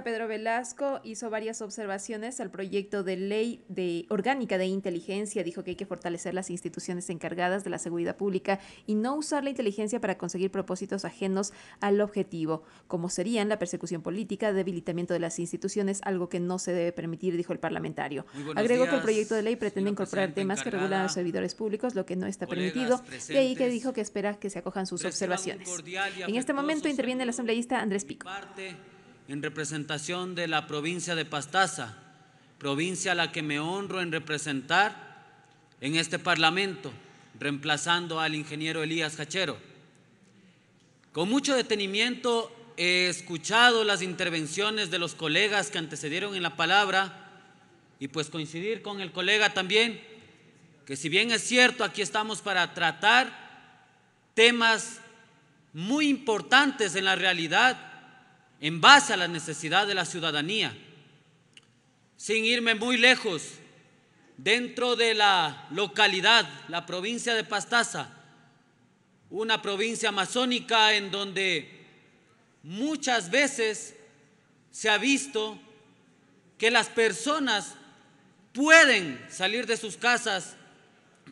Pedro Velasco hizo varias observaciones al proyecto de ley de orgánica de inteligencia. Dijo que hay que fortalecer las instituciones encargadas de la seguridad pública y no usar la inteligencia para conseguir propósitos ajenos al objetivo, como serían la persecución política, debilitamiento de las instituciones, algo que no se debe permitir, dijo el parlamentario. Agregó que el proyecto de ley pretende incorporar temas que regulan a los servidores públicos, lo que no está permitido, y ahí que dijo que espera que se acojan sus observaciones. En este momento interviene el asambleísta Andrés Pico en representación de la provincia de Pastaza, provincia a la que me honro en representar en este Parlamento, reemplazando al ingeniero Elías Hachero. Con mucho detenimiento he escuchado las intervenciones de los colegas que antecedieron en la palabra y pues coincidir con el colega también, que si bien es cierto, aquí estamos para tratar temas muy importantes en la realidad en base a la necesidad de la ciudadanía. Sin irme muy lejos, dentro de la localidad, la provincia de Pastaza, una provincia amazónica en donde muchas veces se ha visto que las personas pueden salir de sus casas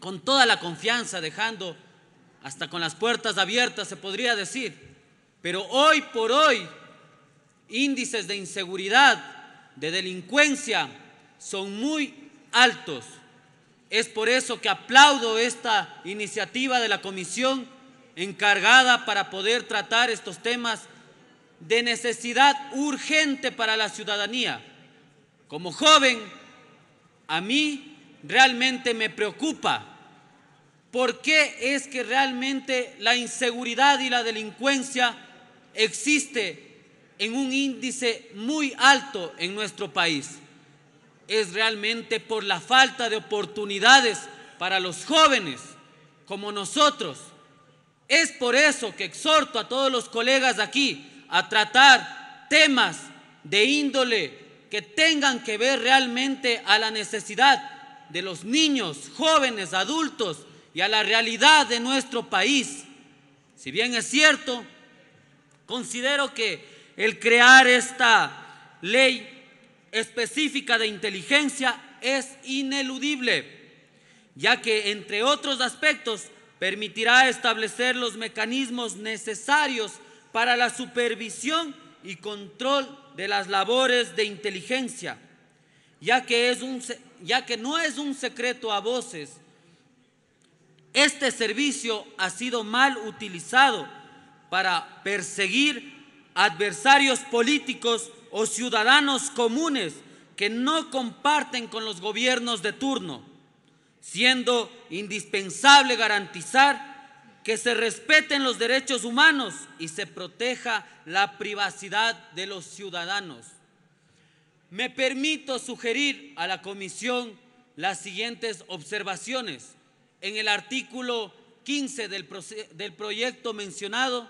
con toda la confianza, dejando hasta con las puertas abiertas, se podría decir. Pero hoy por hoy índices de inseguridad, de delincuencia, son muy altos. Es por eso que aplaudo esta iniciativa de la comisión encargada para poder tratar estos temas de necesidad urgente para la ciudadanía. Como joven, a mí realmente me preocupa por qué es que realmente la inseguridad y la delincuencia existe en un índice muy alto en nuestro país. Es realmente por la falta de oportunidades para los jóvenes como nosotros. Es por eso que exhorto a todos los colegas aquí a tratar temas de índole que tengan que ver realmente a la necesidad de los niños, jóvenes, adultos y a la realidad de nuestro país. Si bien es cierto, considero que el crear esta ley específica de inteligencia es ineludible, ya que, entre otros aspectos, permitirá establecer los mecanismos necesarios para la supervisión y control de las labores de inteligencia, ya que, es un, ya que no es un secreto a voces. Este servicio ha sido mal utilizado para perseguir adversarios políticos o ciudadanos comunes que no comparten con los gobiernos de turno, siendo indispensable garantizar que se respeten los derechos humanos y se proteja la privacidad de los ciudadanos. Me permito sugerir a la Comisión las siguientes observaciones. En el artículo 15 del, proyecto mencionado,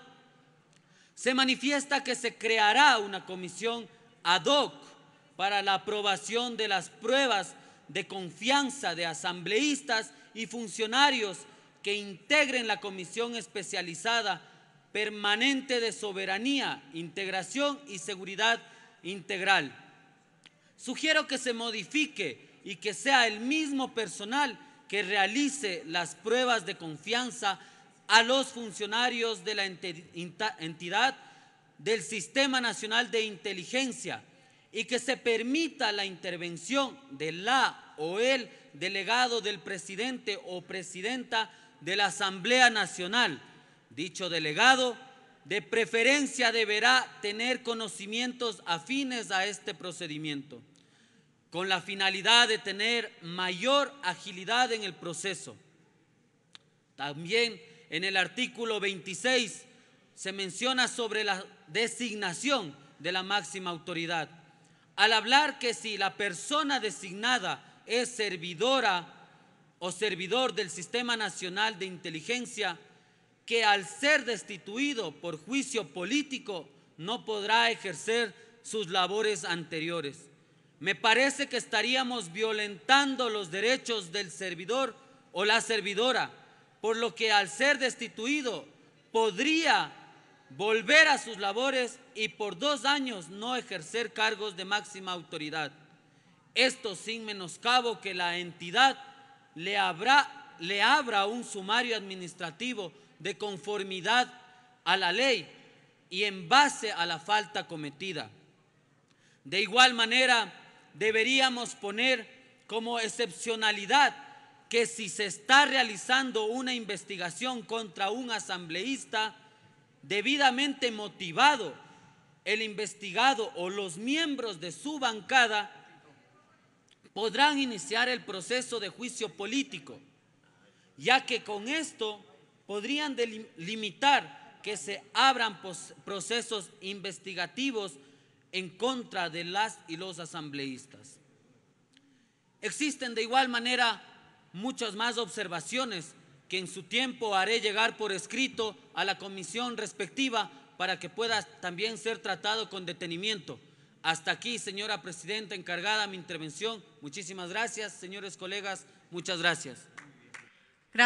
se manifiesta que se creará una comisión ad hoc para la aprobación de las pruebas de confianza de asambleístas y funcionarios que integren la comisión especializada permanente de soberanía, integración y seguridad integral. Sugiero que se modifique y que sea el mismo personal que realice las pruebas de confianza a los funcionarios de la entidad del Sistema Nacional de Inteligencia y que se permita la intervención de la o el delegado del presidente o presidenta de la Asamblea Nacional. Dicho delegado, de preferencia, deberá tener conocimientos afines a este procedimiento, con la finalidad de tener mayor agilidad en el proceso. También en el artículo 26 se menciona sobre la designación de la máxima autoridad. Al hablar que si la persona designada es servidora o servidor del Sistema Nacional de Inteligencia, que al ser destituido por juicio político no podrá ejercer sus labores anteriores. Me parece que estaríamos violentando los derechos del servidor o la servidora por lo que al ser destituido podría volver a sus labores y por dos años no ejercer cargos de máxima autoridad. Esto sin menoscabo que la entidad le, habrá, le abra un sumario administrativo de conformidad a la ley y en base a la falta cometida. De igual manera, deberíamos poner como excepcionalidad que si se está realizando una investigación contra un asambleísta debidamente motivado, el investigado o los miembros de su bancada podrán iniciar el proceso de juicio político, ya que con esto podrían limitar que se abran procesos investigativos en contra de las y los asambleístas. Existen de igual manera muchas más observaciones que en su tiempo haré llegar por escrito a la comisión respectiva para que pueda también ser tratado con detenimiento. Hasta aquí, señora presidenta encargada, mi intervención. Muchísimas gracias, señores colegas. Muchas gracias.